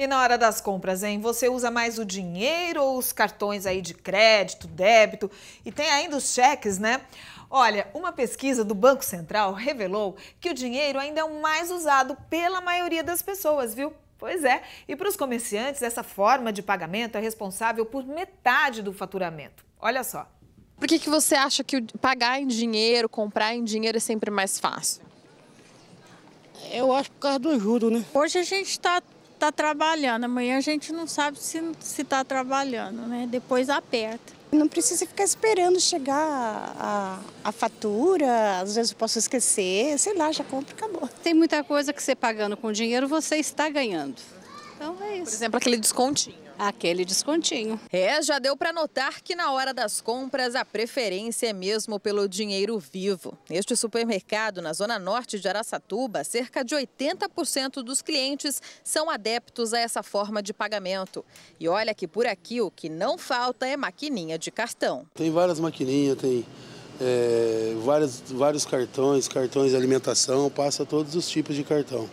E na hora das compras, hein? Você usa mais o dinheiro ou os cartões aí de crédito, débito? E tem ainda os cheques, né? Olha, uma pesquisa do Banco Central revelou que o dinheiro ainda é o mais usado pela maioria das pessoas, viu? Pois é, e para os comerciantes, essa forma de pagamento é responsável por metade do faturamento. Olha só. Por que, que você acha que pagar em dinheiro, comprar em dinheiro é sempre mais fácil? Eu acho por causa do juro, né? Hoje a gente está está trabalhando. Amanhã a gente não sabe se está trabalhando, né? Depois aperta. Não precisa ficar esperando chegar a, a, fatura, às vezes eu posso esquecer, sei lá, já compra e acabou. Tem muita coisa que você pagando com dinheiro, você está ganhando. Então é isso. Por exemplo, aquele descontinho aquele descontinho. É, já deu para notar que na hora das compras a preferência é mesmo pelo dinheiro vivo. Neste supermercado, na zona norte de Araçatuba, cerca de 80% dos clientes são adeptos a essa forma de pagamento. E olha que por aqui o que não falta é maquininha de cartão. Tem várias maquininhas, tem é, vários, vários cartões, cartões de alimentação, passa todos os tipos de cartão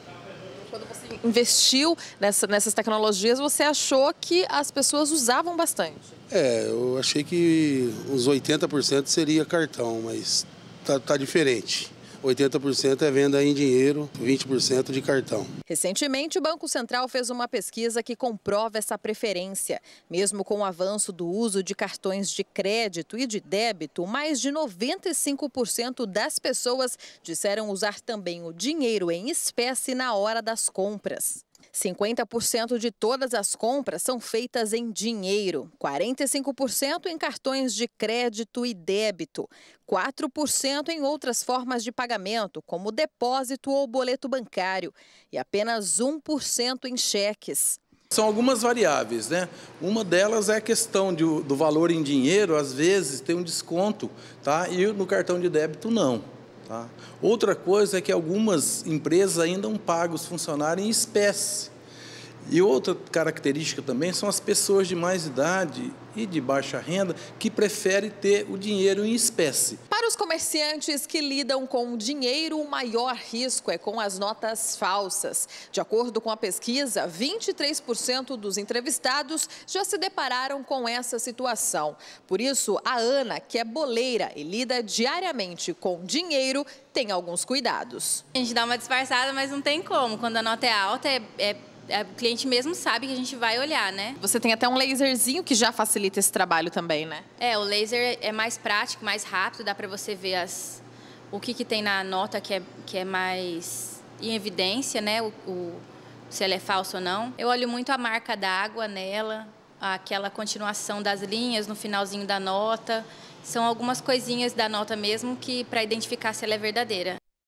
investiu nessa, nessas tecnologias, você achou que as pessoas usavam bastante? É, eu achei que uns 80% seria cartão, mas tá, tá diferente. 80% é venda em dinheiro, 20% de cartão. Recentemente, o Banco Central fez uma pesquisa que comprova essa preferência. Mesmo com o avanço do uso de cartões de crédito e de débito, mais de 95% das pessoas disseram usar também o dinheiro em espécie na hora das compras. 50% de todas as compras são feitas em dinheiro, 45% em cartões de crédito e débito, 4% em outras formas de pagamento, como depósito ou boleto bancário, e apenas 1% em cheques. São algumas variáveis, né? Uma delas é a questão de, do valor em dinheiro, às vezes tem um desconto, tá? E no cartão de débito não. Tá? Outra coisa é que algumas empresas ainda não pagam os funcionários em espécie. E outra característica também são as pessoas de mais idade e de baixa renda que preferem ter o dinheiro em espécie. Para os comerciantes que lidam com o dinheiro, o maior risco é com as notas falsas. De acordo com a pesquisa, 23% dos entrevistados já se depararam com essa situação. Por isso, a Ana, que é boleira e lida diariamente com dinheiro, tem alguns cuidados. A gente dá uma disfarçada, mas não tem como. Quando a nota é alta, é, é o cliente mesmo sabe que a gente vai olhar, né? Você tem até um laserzinho que já facilita esse trabalho também, né? É, o laser é mais prático, mais rápido, dá para você ver as, o que, que tem na nota que é, que é mais em evidência, né? O, o se ela é falsa ou não. Eu olho muito a marca da água nela, aquela continuação das linhas no finalzinho da nota. São algumas coisinhas da nota mesmo que para identificar se ela é verdadeira.